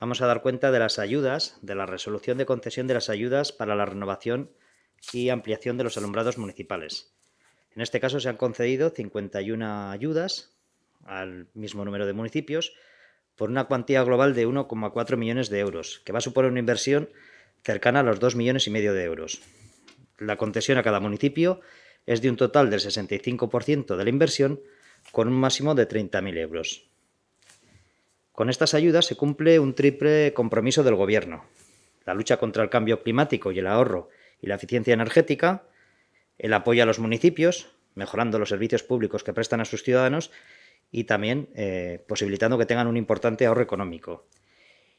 vamos a dar cuenta de las ayudas, de la resolución de concesión de las ayudas para la renovación y ampliación de los alumbrados municipales. En este caso se han concedido 51 ayudas al mismo número de municipios por una cuantía global de 1,4 millones de euros, que va a suponer una inversión cercana a los 2 millones y medio de euros. La concesión a cada municipio es de un total del 65% de la inversión, con un máximo de 30.000 euros. Con estas ayudas se cumple un triple compromiso del Gobierno. La lucha contra el cambio climático y el ahorro y la eficiencia energética, el apoyo a los municipios, mejorando los servicios públicos que prestan a sus ciudadanos y también eh, posibilitando que tengan un importante ahorro económico.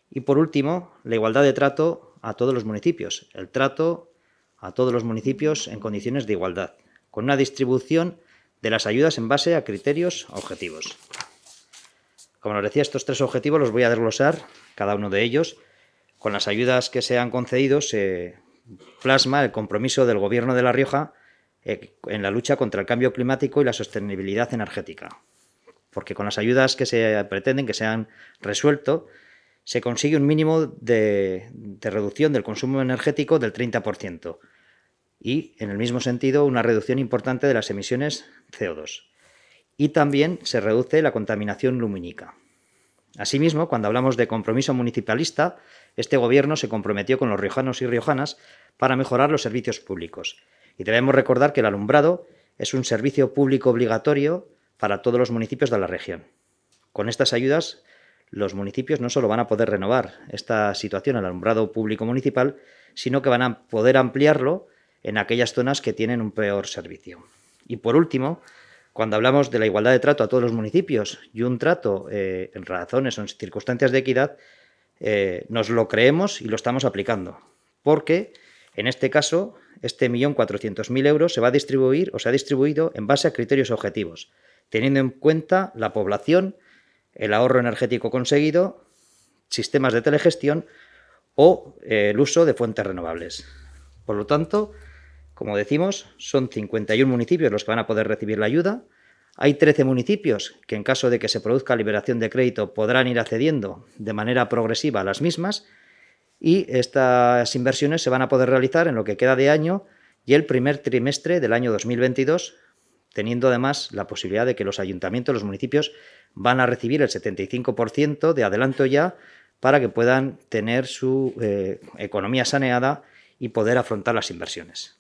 Y por último, la igualdad de trato a todos los municipios, el trato a todos los municipios en condiciones de igualdad, con una distribución de las ayudas en base a criterios objetivos. Como os decía, estos tres objetivos los voy a desglosar, cada uno de ellos. Con las ayudas que se han concedido se plasma el compromiso del Gobierno de La Rioja eh, en la lucha contra el cambio climático y la sostenibilidad energética. Porque con las ayudas que se pretenden, que se han resuelto, se consigue un mínimo de, de reducción del consumo energético del 30% y, en el mismo sentido, una reducción importante de las emisiones CO2 y también se reduce la contaminación lumínica. Asimismo, cuando hablamos de compromiso municipalista, este gobierno se comprometió con los riojanos y riojanas para mejorar los servicios públicos. Y debemos recordar que el alumbrado es un servicio público obligatorio para todos los municipios de la región. Con estas ayudas, los municipios no solo van a poder renovar esta situación, el alumbrado público municipal, sino que van a poder ampliarlo en aquellas zonas que tienen un peor servicio. Y por último, cuando hablamos de la igualdad de trato a todos los municipios y un trato eh, en razones o en circunstancias de equidad, eh, nos lo creemos y lo estamos aplicando. Porque en este caso, este 1.400.000 euros se va a distribuir o se ha distribuido en base a criterios objetivos, teniendo en cuenta la población, el ahorro energético conseguido, sistemas de telegestión o eh, el uso de fuentes renovables. Por lo tanto, como decimos, son 51 municipios los que van a poder recibir la ayuda. Hay 13 municipios que en caso de que se produzca liberación de crédito podrán ir accediendo de manera progresiva a las mismas y estas inversiones se van a poder realizar en lo que queda de año y el primer trimestre del año 2022, teniendo además la posibilidad de que los ayuntamientos, los municipios van a recibir el 75% de adelanto ya para que puedan tener su eh, economía saneada y poder afrontar las inversiones.